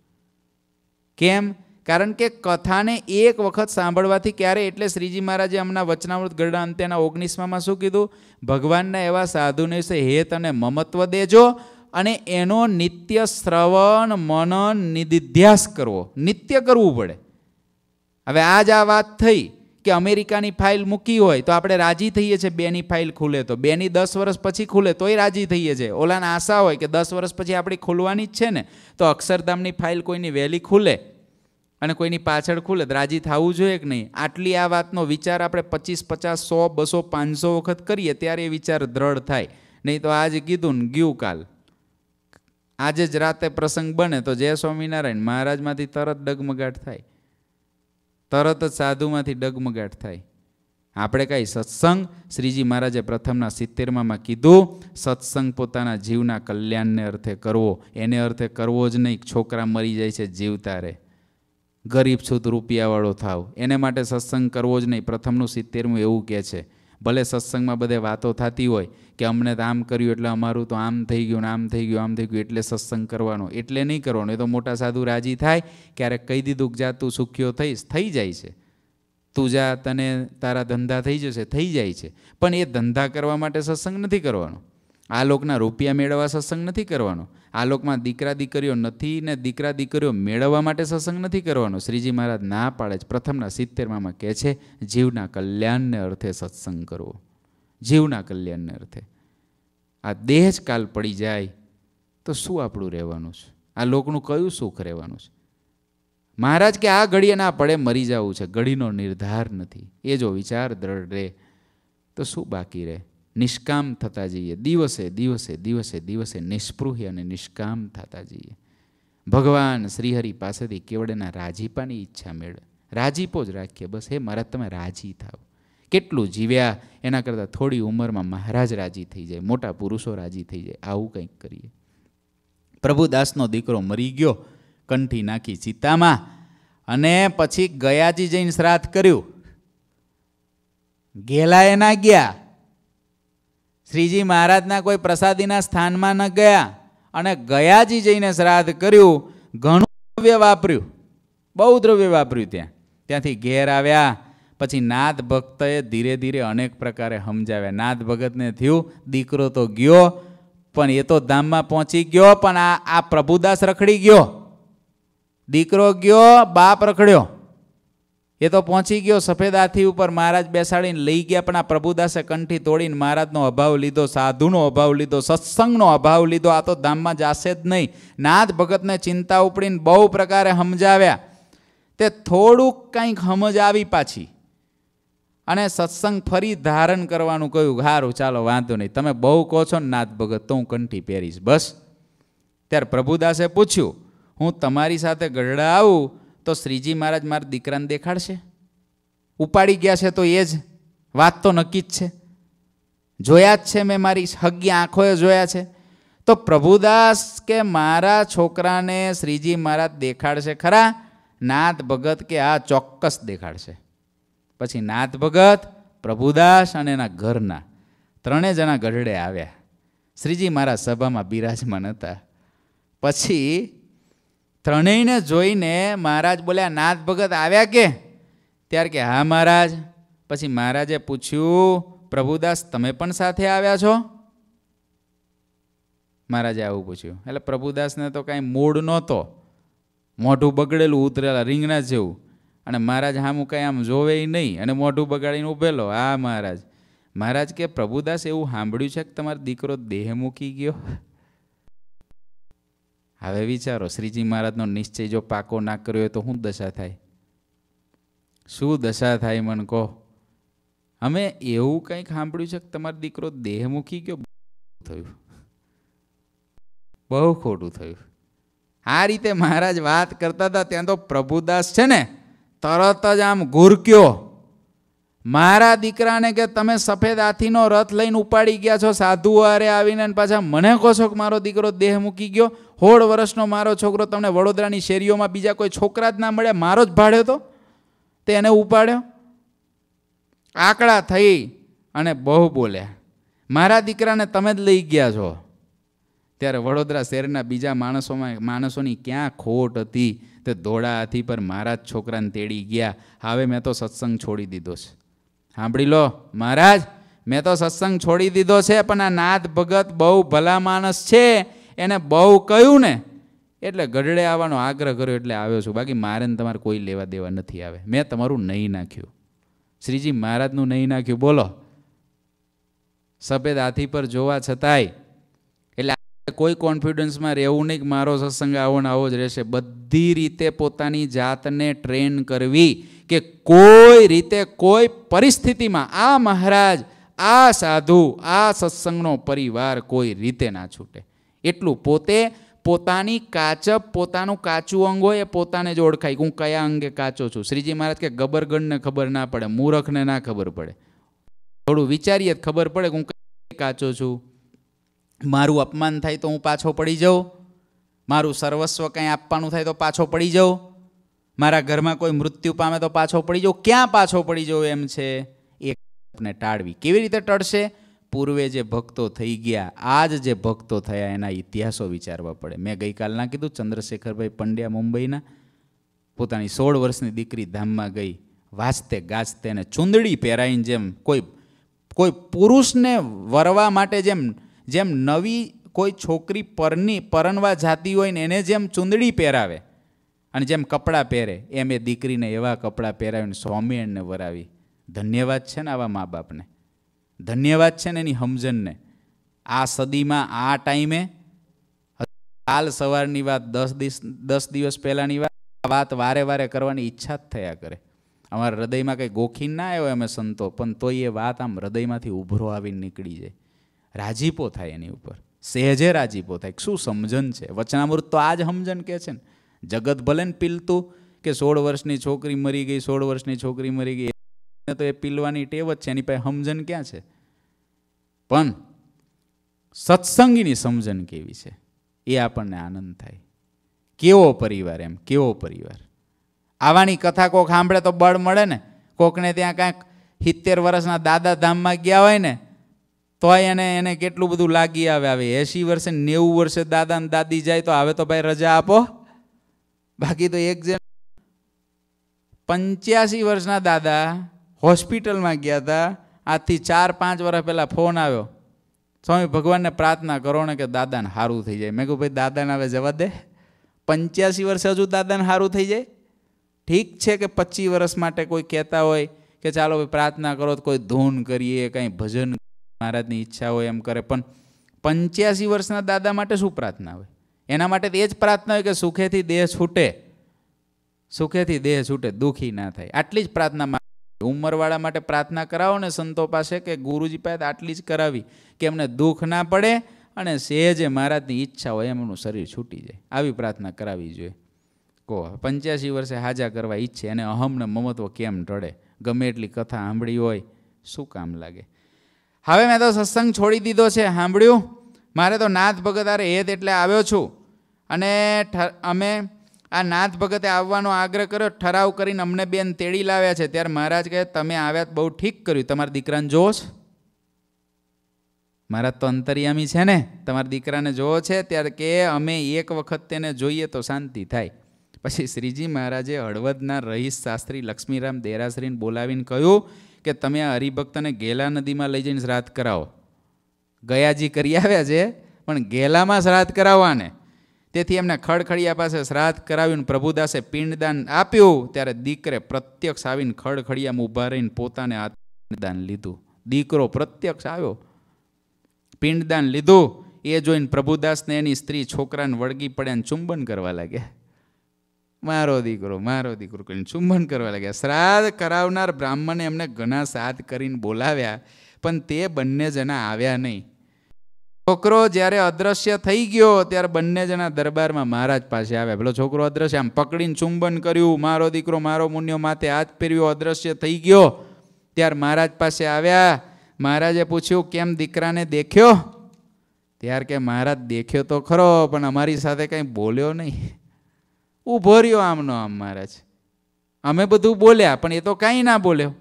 કેમ કારણ કે કથાને એક વખત સાંભળવાથી ક્યારે એટલે શ્રીજી મહારાજે હમણાં વચનાવૃત ગરડા અંત્યના ઓગણીસમાં શું કીધું ભગવાનના એવા સાધુને છે હેત અને મમત્વ દેજો અને એનો નિત્ય શ્રવણ મનન નિધિધ્યાસ કરવો નિત્ય કરવું પડે હવે આ જ આ વાત થઈ કે અમેરિકાની ફાઇલ મૂકી હોય તો આપણે રાજી થઈએ છીએ બેની ફાઇલ ખુલે તો બેની દસ વર્ષ પછી ખુલે તોય રાજી થઈએ છીએ ઓલાને આશા હોય કે દસ વર્ષ પછી આપણી ખુલવાની જ છે ને તો અક્ષરધામની ફાઇલ કોઈની વહેલી ખુલે અને કોઈની પાછળ ખુલે તો રાજી થવું જોઈએ કે નહીં આટલી આ વાતનો વિચાર આપણે પચીસ પચાસ સો બસો પાંચસો વખત કરીએ ત્યારે એ વિચાર દ્રઢ થાય નહીં તો આજે કીધું ને ગયું કાલ આજે જ રાતે પ્રસંગ બને તો જય સ્વામિનારાયણ મહારાજમાંથી તરત ડગમગાટ થાય તરત જ સાધુમાંથી ડગમગાટ થાય આપણે કાંઈ સત્સંગ શ્રીજી મહારાજે પ્રથમના સિત્તેરમાંમાં કીધું સત્સંગ પોતાના જીવના કલ્યાણને અર્થે કરવો એને અર્થે કરવો જ નહીં છોકરા મરી જાય છે જીવતા રે ગરીબ છૂત રૂપિયાવાળો થાવ એને માટે સત્સંગ કરવો જ નહીં પ્રથમનું સિત્તેરમું એવું કહે છે ભલે સત્સંગમાં બધે વાતો થતી હોય કે અમને તો આમ કર્યું એટલે અમારું તો આમ થઈ ગયું આમ થઈ ગયું આમ થઈ ગયું એટલે સત્સંગ કરવાનો એટલે નહીં કરવાનો એ તો મોટા સાધુ રાજી થાય ક્યારેક કહી દીધું કે જા તું સુખ્યો થઈશ થઈ જાય છે તું જા તને તારા ધંધા થઈ જશે થઈ જાય છે પણ એ ધંધા કરવા માટે સત્સંગ નથી કરવાનો આ લોકના રૂપિયા મેળવવા સત્સંગ નથી કરવાનો આ લોકમાં દીકરા દીકરીઓ નથી ને દીકરા દીકરીઓ મેળવવા માટે સત્સંગ નથી કરવાનો શ્રીજી મહારાજ ના પાડે જ પ્રથમના સિત્તેરમાં કહે છે જીવના કલ્યાણને અર્થે સત્સંગ કરવો જીવના કલ્યાણને અર્થે આ દેહ જ કાલ પડી જાય તો શું આપણું રહેવાનું છે આ લોકનું કયું સુખ રહેવાનું છે મહારાજ કે આ ઘડીએ ના પડે મરી જવું છે ઘડીનો નિર્ધાર નથી એ જો વિચાર દ્રઢ રહે તો શું બાકી રહે નિષ્કામ થતા જઈએ દિવસે દિવસે દિવસે દિવસે નિષ્પૃહી અને નિષ્કામ થતા જઈએ ભગવાન શ્રીહરિ પાસેથી કેવડના રાજીપાની ઈચ્છા મેળ રાજીપો જ રાખીએ બસ હે મારા તમે રાજી થાવ કેટલું જીવ્યા એના કરતાં થોડી ઉંમરમાં મહારાજ રાજી થઈ જાય મોટા પુરુષો રાજી થઈ જાય આવું કંઈક કરીએ પ્રભુદાસનો દીકરો મરી ગયો કંઠી નાખી ચિત્તામાં અને પછી ગયાજી જઈને શ્રાદ્ધ કર્યું ગેલા એના ગયા શ્રીજી મહારાજના કોઈ પ્રસાદીના સ્થાનમાં ન ગયા અને ગયાજી જઈને શ્રાદ્ધ કર્યું ઘણું દ્રવ્ય વાપર્યું બહુ દ્રવ્ય વાપર્યું ત્યાં ત્યાંથી ઘેર આવ્યા પછી નાદ ભક્તએ ધીરે ધીરે અનેક પ્રકારે સમજાવ્યા નાદ ભગતને થયું દીકરો તો ગયો પણ એ તો ધામમાં પહોંચી ગયો પણ આ આ પ્રભુદાસ રખડી ગયો દીકરો ગયો બાપ રખડ્યો એ તો પહોંચી ગયો સફેદ હાથી ઉપર મહારાજ બેસાડીને લઈ ગયા પણ આ પ્રભુદાસે કંઠી તોડીને મહારાજનો અભાવ લીધો સાધુનો અભાવ લીધો સત્સંગનો અભાવ લીધો આ તો ધામમાં જાશે જ નહીં નાથ ભગતને ચિંતા ઉપડીને બહુ પ્રકારે સમજાવ્યા તે થોડુંક કંઈક સમજ આવી પાછી અને સત્સંગ ફરી ધારણ કરવાનું કહ્યું હારું ચાલો વાંધો નહીં તમે બહુ કહો છો ને નાથ ભગત તો હું કંઠી પહેરીશ બસ ત્યારે પ્રભુદાસે પૂછ્યું હું તમારી સાથે ગઢડા આવું તો શ્રીજી મહારાજ મારા દીકરાને દેખાડશે ઉપાડી ગયા છે તો એ જ વાત તો નક્કી જ છે જોયા જ છે મેં મારી હગ્યા આંખોએ જોયા છે તો પ્રભુદાસ કે મારા છોકરાને શ્રીજી મહારાજ દેખાડશે ખરા નાથ ભગત કે આ ચોક્કસ દેખાડશે પછી નાથ ભગત પ્રભુદાસ અને એના ઘરના ત્રણે જણા ગઢડે આવ્યા શ્રીજી મારા સભામાં બિરાજમાન હતા પછી ત્રણેયને જોઈને મહારાજ બોલ્યા નાથ ભગત આવ્યા કે ત્યારે કે હા મહારાજ પછી મહારાજે પૂછ્યું પ્રભુદાસ તમે પણ સાથે આવ્યા છો મહારાજે આવું પૂછ્યું એટલે પ્રભુદાસને તો કાંઈ મૂડ નહોતો મોઢું બગડેલું ઉતરેલા રીંગણા જેવું અને મહારાજ હામું કાંઈ આમ જોવે નહીં અને મોઢું બગાડીને ઊભેલો હા મહારાજ મહારાજ કે પ્રભુદાસ એવું સાંભળ્યું છે કે તમારો દીકરો દેહ મૂકી ગયો હવે વિચારો શ્રીજી મહારાજનો નિશ્ચય જો પાકો ના કર્યો હોય તો શું દશા થાય શું દશા થાય મને કહો અમે એવું કંઈક સાંભળ્યું છે કે તમારો દીકરો દેહ મૂકી ગયો થયું બહુ ખોટું થયું આ રીતે મહારાજ વાત કરતા હતા ત્યાં તો પ્રભુદાસ છે ને તરત જ આમ ગુરક્યો મારા દીકરાને કે તમે સફેદ હાથીનો રથ લઈને ઉપાડી ગયા છો સાધુ અરે આવીને પાછા મને કહો છો કે મારો દીકરો દેહ મૂકી ગયો હોળ વર્ષનો મારો છોકરો તમને વડોદરાની શેરીઓમાં બીજા કોઈ છોકરા જ ના મળ્યા મારો જ ભાડ્યો તો તે એને ઉપાડ્યો આકડા થઈ અને બહુ બોલ્યા મારા દીકરાને તમે જ લઈ ગયા છો ત્યારે વડોદરા શહેરના બીજા માણસોમાં માણસોની ક્યાં ખોટ હતી તે ધોળા હાથી પર મારા જ છોકરાને તેડી ગયા હવે મેં તો સત્સંગ છોડી દીધો છે સાંભળી લો મહારાજ મેં તો સત્સંગ છોડી દીધો છે પણ આ નાથ ભગત બહુ ભલા માણસ છે એને બહુ કહ્યું ને એટલે ગઢડે આવવાનો આગ્રહ કર્યો એટલે આવ્યો છું બાકી મારે ને તમારે કોઈ લેવા દેવા નથી આવે મેં તમારું નહીં નાખ્યું શ્રીજી મહારાજનું નહીં નાખ્યું બોલો સફેદ હાથી પર જોવા છતાંય એટલે કોઈ કોન્ફિડન્સમાં રહેવું નહીં કે મારો સત્સંગ આવો ને આવો જ રહેશે બધી રીતે પોતાની જાતને ટ્રેન કરવી કે કોઈ રીતે કોઈ પરિસ્થિતિમાં આ મહારાજ આ સાધુ આ સત્સંગનો પરિવાર કોઈ રીતે ના છૂટે એટલું પોતે પોતાની કાચપ પોતાનું કાચું અંગ હોય એ પોતાને જ ઓળખાય હું કયા અંગે કાચો છું શ્રીજી મહારાજ કે ગબરગણને ખબર ના પડે મૂરખને ના ખબર પડે થોડું વિચારીએ જ ખબર પડે કે હું કાચો છું મારું અપમાન થાય તો હું પાછો પડી જાઉં મારું સર્વસ્વ કંઈ આપવાનું થાય તો પાછો પડી જાઉં મારા ઘરમાં કોઈ મૃત્યુ પામે તો પાછો પડી જાઉં ક્યાં પાછો પડી જાઉં એમ છે એ ટાળવી કેવી રીતે ટળશે પૂર્વે જે ભક્તો થઈ ગયા આજ જે ભક્તો થયા એના ઇતિહાસો વિચારવા પડે મેં ગઈકાલના કીધું ચંદ્રશેખરભાઈ પંડ્યા મુંબઈના પોતાની સોળ વર્ષની દીકરી ધામમાં ગઈ વાંચતે ગાજતે અને ચૂંદડી પહેરાઈને જેમ કોઈ કોઈ પુરુષને વરવા માટે જેમ જેમ નવી કોઈ છોકરી પરની પરણવા જાતી હોય ને એને જેમ ચૂંદડી પહેરાવે અને જેમ કપડાં પહેરે એમ એ દીકરીને એવા કપડાં પહેરાવીને સ્વામિયણને વરાવી ધન્યવાદ છે ને આવા મા બાપને ધન્યવાદ છે ને એની હમજનને આ સદીમાં આ ટાઈમે કાલ સવારની વાત દસ દિવસ દસ દિવસ પહેલાંની વાત વાત વારે વારે કરવાની ઈચ્છા જ થયા કરે અમારા હૃદયમાં કંઈ ગોખી ના આવ્યો અમે સંતો પણ તોય એ વાત આમ હૃદયમાંથી ઉભરો આવીને નીકળી જાય રાજીપો થાય એની ઉપર સહેજે રાજીપો થાય શું સમજન છે વચનામૃત તો આ જ સમજણ કહે છે ને જગત ભલે ને પીલતું કે સોળ વર્ષની છોકરી મરી ગઈ સોળ વર્ષની છોકરી મરી ગઈ તો એ પીલવાની ટેવ જ છે એની પાસે સમજણ ક્યાં છે પણ સત્સંગીની સમજણ કેવી છે એ આપણને આનંદ થાય કેવો પરિવાર એમ કેવો પરિવાર આવાની કથા કોક સાંભળે તો બળ મળે ને કોકને ત્યાં કાંઈક સિત્તેર વર્ષના દાદા ધામમાં ગયા હોય ને તોય એને એને કેટલું બધું લાગી આવે આવે એંશી વર્ષે નેવું વર્ષે દાદા ને દાદી જાય તો હવે તો ભાઈ રજા આપો બાકી તો એક જણ પંચ્યાસી વર્ષના દાદા હોસ્પિટલમાં ગયા હતા આજથી ચાર પાંચ વર્ષ પહેલાં ફોન આવ્યો સ્વામી ભગવાનને પ્રાર્થના કરો ને કે દાદાને સારું થઈ જાય મેં કહું ભાઈ દાદાને હવે જવા દે પંચ્યાસી વર્ષે હજુ દાદાને સારું થઈ જાય ઠીક છે કે પચીસ વર્ષ માટે કોઈ કહેતા હોય કે ચાલો ભાઈ પ્રાર્થના કરો તો કોઈ ધૂન કરીએ કાંઈ ભજન મહારાજની ઈચ્છા હોય એમ કરે પણ પંચ્યાસી વર્ષના દાદા માટે શું પ્રાર્થના હોય એના માટે એ જ પ્રાર્થના હોય કે સુખેથી દેહ છૂટે સુખેથી દેહ છૂટે દુઃખી ના થાય આટલી જ પ્રાર્થના ઉંમરવાળા માટે પ્રાર્થના કરાવો ને સંતો પાસે કે ગુરુજી પાસે આટલી જ કરાવી કે એમને દુઃખ ના પડે અને સહેજે મહારાજની ઈચ્છા હોય એમનું શરીર છૂટી જાય આવી પ્રાર્થના કરાવી જોઈએ કહો પંચ્યાસી વર્ષે હાજા કરવા ઈચ્છે અને અહમને મમત્વ કેમ ટળે ગમે એટલી કથા સાંભળી હોય શું કામ લાગે હવે મેં તો સત્સંગ છોડી દીધો છે સાંભળ્યું મારે તો નાથ ભગત આરે હેત એટલે આવ્યો છું અને અમે આ નાથ ભગતે આવવાનો આગ્રહ કર્યો ઠરાવ કરીને અમને બેન તેડી લાવ્યા છે ત્યારે મહારાજ કહે તમે આવ્યા બહુ ઠીક કર્યું તમારા દીકરાને જોશ મારા તો અંતરિયામી છે ને તમારા દીકરાને જોવો છે ત્યારે કે અમે એક વખત તેને જોઈએ તો શાંતિ થાય પછી શ્રીજી મહારાજે હળવદના રહીશ શાસ્ત્રી લક્ષ્મીરામ દેરાશ્રીને બોલાવીને કહ્યું કે તમે આ હરિભક્તને ગેલા નદીમાં લઈ જઈને શ્રાદ્ધ કરાવો ગયાજી કરી આવ્યા છે પણ ગેલામાં શ્રાદ્ધ કરાવવાને તેથી એમને ખડખડિયા પાસે શ્રાદ્ધ કરાવીને પ્રભુદાસે પિંડદાન આપ્યું ત્યારે દીકરે પ્રત્યક્ષ આવીને ખડખડિયામાં ઊભા રહીને પોતાને આ પિંડદાન લીધું દીકરો પ્રત્યક્ષ આવ્યો પિંડદાન લીધું એ જોઈને પ્રભુદાસને એની સ્ત્રી છોકરાને વળગી પડ્યા અને ચુંબન કરવા લાગ્યા મારો દીકરો મારો દીકરો કરીને ચુંબન કરવા લાગ્યા શ્રાદ્ધ કરાવનાર બ્રાહ્મણે એમને ઘણા સાથ કરીને બોલાવ્યા પણ તે બંને જણા આવ્યા નહીં છોકરો જ્યારે અદ્રશ્ય થઈ ગયો ત્યારે બંને જણા દરબારમાં મહારાજ પાસે આવ્યા પેલો છોકરો અદ્રશ્ય આમ પકડીને ચુંબન કર્યું મારો દીકરો મારો મુન્યો માથે હાથ ફેરવ્યો અદ્રશ્ય થઈ ગયો ત્યારે મહારાજ પાસે આવ્યા મહારાજે પૂછ્યું કેમ દીકરાને દેખ્યો ત્યાર કે મહારાજ દેખ્યો તો ખરો પણ અમારી સાથે કંઈ બોલ્યો નહીં ઊભો રહ્યો આમનો આમ મહારાજ અમે બધું બોલ્યા પણ એ તો કાંઈ ના બોલ્યો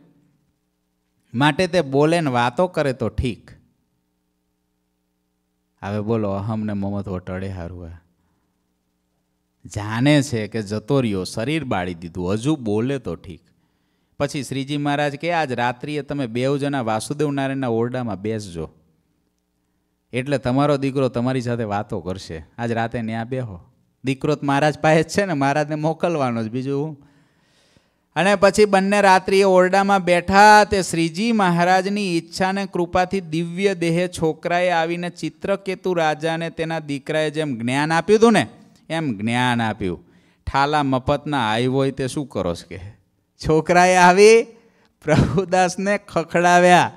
માટે તે બોલે ને વાતો કરે તો ઠીક હવે બોલો અહમને મમત વટાડે હારું જાણે છે કે જતો રહ્યો શરીર બાળી દીધું હજુ બોલે તો ઠીક પછી શ્રીજી મહારાજ કે આજ રાત્રિએ તમે બેવ જણા વાસુદેવ નારાયણના ઓરડામાં બેસજો એટલે તમારો દીકરો તમારી સાથે વાતો કરશે આજ રાતે ત્યાં બેહો દીકરો તો મહારાજ પાસે જ છે ને મહારાજને મોકલવાનો જ બીજું અને પછી બંને રાત્રિએ ઓરડામાં બેઠા તે શ્રીજી મહારાજની ઈચ્છાને કૃપાથી દિવ્ય દેહે છોકરાએ આવીને ચિત્રકેતુ રાજાને તેના દીકરાએ જેમ જ્ઞાન આપ્યું હતું ને એમ જ્ઞાન આપ્યું ઠાલા મફતના આવ્યો હોય તે શું કરો છો કે છોકરાએ આવી પ્રભુદાસને ખખડાવ્યા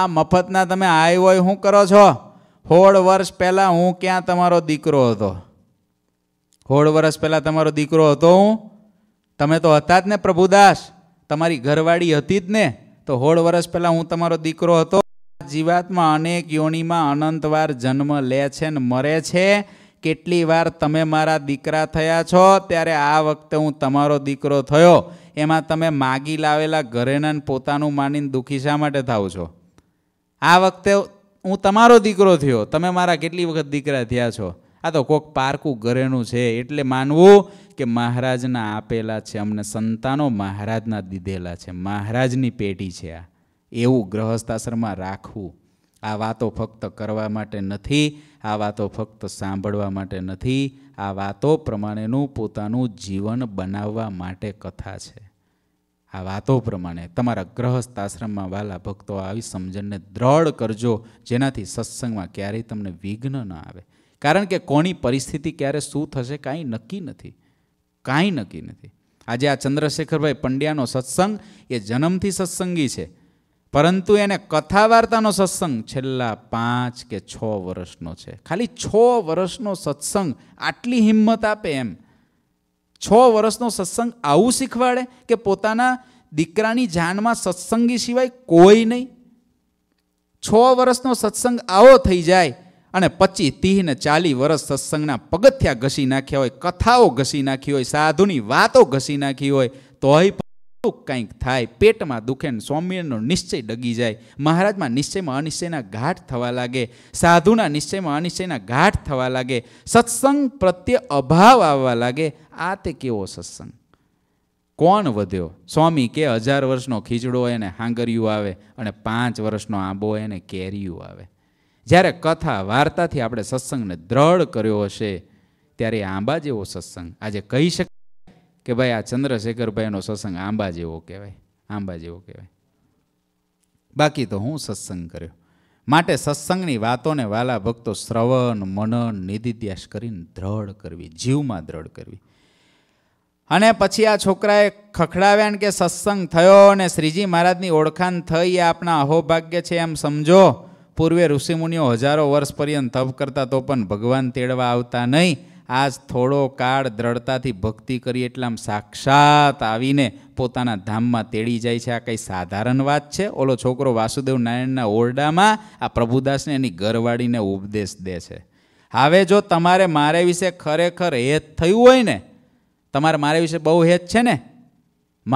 આ મફતના તમે આવ્યો હોય શું કરો છો હોળ વર્ષ પહેલાં હું ક્યાં તમારો દીકરો હતો હોળ વર્ષ પહેલાં તમારો દીકરો હતો હું તમે તો હતા જ ને પ્રભુદાસ તમારી ઘરવાળી હતી જ ને તો હોળ વર્ષ પહેલાં હું તમારો દીકરો હતો જીવાતમાં અનેક યોનીમાં અનંતવાર જન્મ લે છે ને મરે છે કેટલી વાર તમે મારા દીકરા થયા છો ત્યારે આ વખતે હું તમારો દીકરો થયો એમાં તમે માગી લાવેલા ઘરેણાને પોતાનું માનીને દુઃખી શા માટે થાવ છો આ વખતે હું તમારો દીકરો થયો તમે મારા કેટલી વખત દીકરા થયા છો આ તો કોક પારકું ઘરેણું છે એટલે માનવું કે મહારાજના આપેલા છે અમને સંતાનો મહારાજના દીધેલા છે મહારાજની પેઢી છે આ એવું ગ્રહસ્થાશ્રમમાં રાખવું આ વાતો ફક્ત કરવા માટે નથી આ વાતો ફક્ત સાંભળવા માટે નથી આ વાતો પ્રમાણેનું પોતાનું જીવન બનાવવા માટે કથા છે આ વાતો પ્રમાણે તમારા ગ્રહસ્થ આશ્રમમાં વાલા ભક્તો આવી સમજણને દ્રઢ કરજો જેનાથી સત્સંગમાં ક્યારેય તમને વિઘ્ન ન આવે કારણ કે કોની પરિસ્થિતિ ક્યારે શું થશે કાંઈ નક્કી નથી કાંઈ નક્કી નથી આજે આ ચંદ્રશેખરભાઈ પંડ્યાનો સત્સંગ એ જન્મથી સત્સંગી છે પરંતુ એને કથા વાર્તાનો સત્સંગ છેલ્લા પાંચ કે છ વર્ષનો છે ખાલી છ વર્ષનો સત્સંગ આટલી હિંમત આપે એમ છ વર્ષનો સત્સંગ આવું શીખવાડે કે પોતાના દીકરાની જાનમાં સત્સંગી સિવાય કોઈ નહીં છ વર્ષનો સત્સંગ આવો થઈ જાય અને પચીસ ત્રીસ ને ચાલીસ વર્ષ સત્સંગના પગથિયા ઘસી નાખ્યા હોય કથાઓ ઘસી નાખી હોય સાધુની વાતો ઘસી નાખી હોય તોય કંઈક થાય પેટમાં દુખે સ્વામીનો નિશ્ચય ડગી જાય મહારાજમાં નિશ્ચયમાં અનિશ્ચયના ઘાટ થવા લાગે સાધુના નિશ્ચયમાં અનિશ્ચયના ઘાટ થવા લાગે સત્સંગ પ્રત્યે અભાવ આવવા લાગે આ તે કેવો સત્સંગ કોણ વધ્યો સ્વામી કે હજાર વર્ષનો ખીચડો એને હાંગરિયું આવે અને પાંચ વર્ષનો આંબો એને કેરિયું આવે જ્યારે કથા વાર્તાથી આપણે સત્સંગને દ્રઢ કર્યો હશે ત્યારે આંબા જેવો સત્સંગ આજે કહી શકાય કે ભાઈ આ ચંદ્રશેખરભાઈનો સત્સંગ આંબા જેવો કહેવાય આંબા જેવો કહેવાય બાકી તો હું સત્સંગ કર્યો માટે સત્સંગની વાતોને વાલા ભક્તો શ્રવણ મનન નિધિધ્યાસ કરીને દ્રઢ કરવી જીવમાં દ્રઢ કરવી અને પછી આ છોકરાએ ખખડાવ્યા કે સત્સંગ થયો અને શ્રીજી મહારાજની ઓળખાણ થઈ એ આપણા અહોભાગ્ય છે એમ સમજો પૂર્વે ઋષિમુનિઓ હજારો વર્ષ પર્યંત તપ કરતા તો પણ ભગવાન તેડવા આવતા નહીં આજ થોડો કાળ દ્રઢતાથી ભક્તિ કરી એટલામ સાક્ષાત આવીને પોતાના ધામમાં તેડી જાય છે આ કંઈ સાધારણ વાત છે ઓલો છોકરો વાસુદેવ નારાયણના ઓરડામાં આ પ્રભુદાસને એની ઘરવાળીને ઉપદેશ દે છે હવે જો તમારે મારા વિશે ખરેખર હેત થયું હોય ને તમારે મારા વિશે બહુ હેત છે ને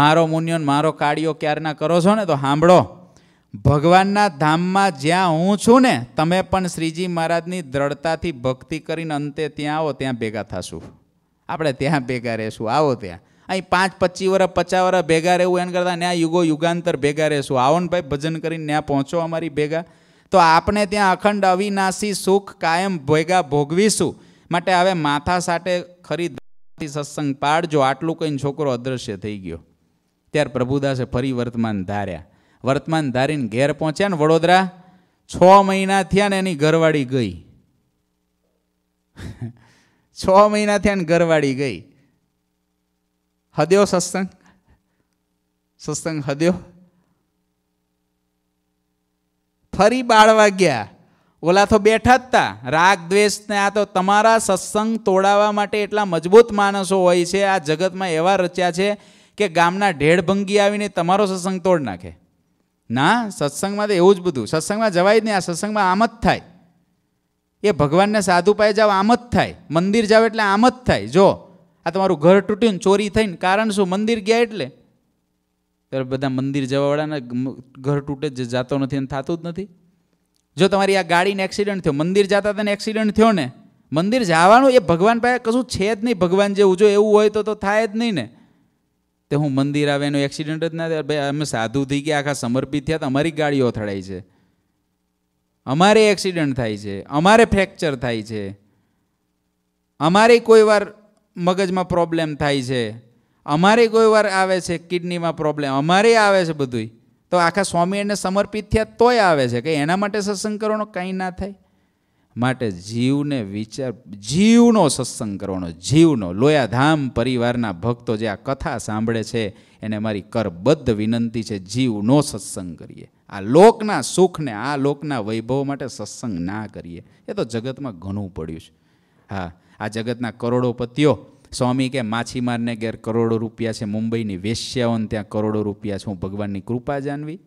મારો મુનિયોન મારો કાળિયો ક્યારના કરો છો ને તો સાંભળો ભગવાનના ધામમાં જ્યાં હું છું ને તમે પણ શ્રીજી મહારાજની દ્રઢતાથી ભક્તિ કરીને અંતે ત્યાં આવો ત્યાં ભેગા થશું આપણે ત્યાં ભેગા રહેશું આવો ત્યાં અહીં પાંચ પચીસ વર્ષ પચાસ વર્ષ ભેગા રહેવું એના કરતાં ત્યાં યુગો યુગાંતર ભેગા રહેશું આવો ને ભાઈ ભજન કરીને ત્યાં પહોંચો અમારી ભેગા તો આપણે ત્યાં અખંડ અવિનાશી સુખ કાયમ ભેગા ભોગવીશું માટે હવે માથા સાટે ખરી સત્સંગ પાડજો આટલું કહીને છોકરો અદ્રશ્ય થઈ ગયો ત્યારે પ્રભુદાસે ફરી વર્તમાન ધાર્યા વર્તમાન ધારીને ઘેર પહોંચ્યા ને વડોદરા છ મહિના થયા ને એની ઘરવાળી ગઈ છ મહિના થયા ને ઘરવાળી ગઈ હદ્યો સત્સંગ સત્સંગ હદ્યો ફરી બાળ વાગ્યા ઓલા તો બેઠા જ તા રાગ દ્વેષને આ તો તમારા સત્સંગ તોડાવવા માટે એટલા મજબૂત માણસો હોય છે આ જગતમાં એવા રચ્યા છે કે ગામના ઢેળભંગી આવીને તમારો સત્સંગ તોડ નાખે ના સત્સંગમાં તો એવું જ બધું સત્સંગમાં જવાય જ નહીં આ સત્સંગમાં આમ જ થાય એ ભગવાનને સાધુ પાસે જાવ આમ જ થાય મંદિર જાવ એટલે આમ જ થાય જો આ તમારું ઘર તૂટ્યું ને ચોરી થઈને કારણ શું મંદિર ગયા એટલે ત્યારે બધા મંદિર જવાવાળાને ઘર તૂટે જ જતો નથી અને થતું જ નથી જો તમારી આ ગાડીને એક્સિડન્ટ થયો મંદિર જતા તને એક્સિડન્ટ થયો ને મંદિર જવાનું એ ભગવાન પાસે કશું છે જ નહીં ભગવાન જેવું જો એવું હોય તો થાય જ નહીં ને તે હું મંદિર આવે એનો એક્સિડન્ટ જ ના થાય ભાઈ અમે સાધુ થઈ ગયા આખા સમર્પિત થયા તો અમારી ગાડીઓ અથડાય છે અમારે એક્સિડન્ટ થાય છે અમારે ફ્રેક્ચર થાય છે અમારે કોઈ વાર મગજમાં પ્રોબ્લેમ થાય છે અમારે કોઈ વાર આવે છે કિડનીમાં પ્રોબ્લેમ અમારે આવે છે બધુંય તો આખા સ્વામી એને સમર્પિત થયા તોય આવે છે કે એના માટે સત્સંગ કરવાનો કંઈ ના થાય માટે જીવને વિચાર જીવનો સત્સંગ કરવાનો જીવનો લોયાધામ પરિવારના ભક્તો જે આ કથા સાંભળે છે એને મારી કરબદ્ધ વિનંતી છે જીવનો સત્સંગ કરીએ આ લોકના સુખને આ લોકના વૈભવ માટે સત્સંગ ના કરીએ એ તો જગતમાં ઘણું પડ્યું છે હા આ જગતના કરોડોપતિઓ સ્વામી કે માછીમારને ગેર કરોડો રૂપિયા છે મુંબઈની વેશ્યાઓને ત્યાં કરોડો રૂપિયા છે હું ભગવાનની કૃપા જાણવી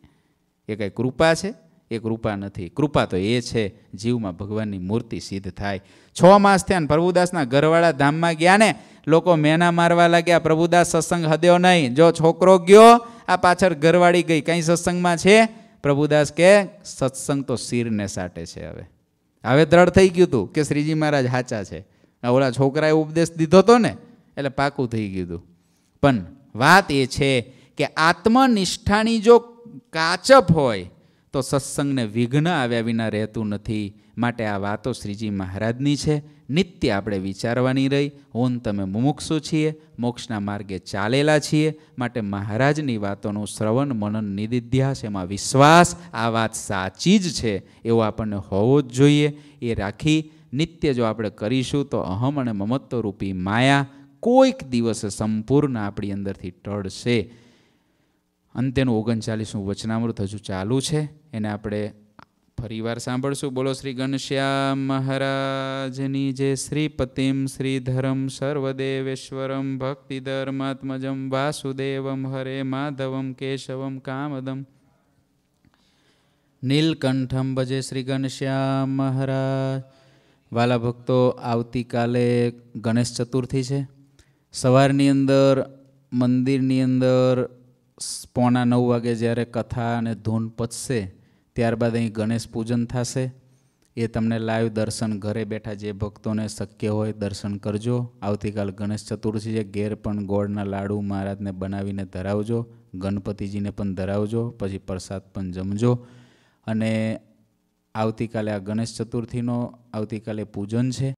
એ કંઈ કૃપા છે એ કૃપા નથી કૃપા તો એ છે જીવમાં ભગવાનની મૂર્તિ સિદ્ધ થાય છ માસ થયા ને પ્રભુદાસના ઘરવાળા ધામમાં ગયા ને લોકો મેના મારવા લાગ્યા પ્રભુદાસ સત્સંગ હદ્યો નહીં જો છોકરો ગયો આ પાછળ ઘરવાળી ગઈ કંઈ સત્સંગમાં છે પ્રભુદાસ કે સત્સંગ તો શિરને સાટે છે હવે હવે દ્રઢ થઈ ગયું હતું કે શ્રીજી મહારાજ હાચા છે ઓલા છોકરાએ ઉપદેશ દીધો હતો ને એટલે પાકું થઈ ગયું હતું પણ વાત એ છે કે આત્મનિષ્ઠાની જો કાચપ હોય તો સત્સંગને વિઘ્ન આવ્યા વિના રહેતું નથી માટે આ વાતો શ્રીજી મહારાજની છે નિત્ય આપણે વિચારવાની રહી ઓન તમે મુમુક્ષુ છીએ મોક્ષના માર્ગે ચાલેલા છીએ માટે મહારાજની વાતોનું શ્રવણ મનન નિદિધ્યાસ એમાં વિશ્વાસ આ વાત સાચી જ છે એવો આપણને હોવો જ જોઈએ એ રાખી નિત્ય જો આપણે કરીશું તો અહમ અને મમત્વરૂપી માયા કોઈક દિવસે સંપૂર્ણ આપણી અંદરથી ટળશે અંતેનું ઓગણચાલીસનું વચનામૃત હજુ ચાલુ છે એને આપણે ફરીવાર સાંભળશું બોલો શ્રી ઘનશ્યામ મહારાજની જે શ્રીપતિમ શ્રીધરમ સર્વદેવેશ્વરમ ભક્તિ ધર્માત્મજમ વાસુદેવમ હરે માધવમ કેશવમ કામદમ નીલકંઠમ ભજે શ્રી ઘનશ્યામ મહારાજ વાલા ભક્તો આવતીકાલે ગણેશ ચતુર્થી છે સવારની અંદર મંદિરની અંદર પોણા નવ વાગે જ્યારે કથા અને ધૂન પચશે ત્યારબાદ અહીં ગણેશ પૂજન થશે એ તમને લાઈવ દર્શન ઘરે બેઠા જે ભક્તોને શક્ય હોય દર્શન કરજો આવતીકાલ ગણેશ ચતુર્થી છે ઘેર પણ ગોળના લાડુ મહારાજને બનાવીને ધરાવજો ગણપતિજીને પણ ધરાવજો પછી પ્રસાદ પણ જમજો અને આવતીકાલે આ ગણેશ ચતુર્થીનો આવતીકાલે પૂજન છે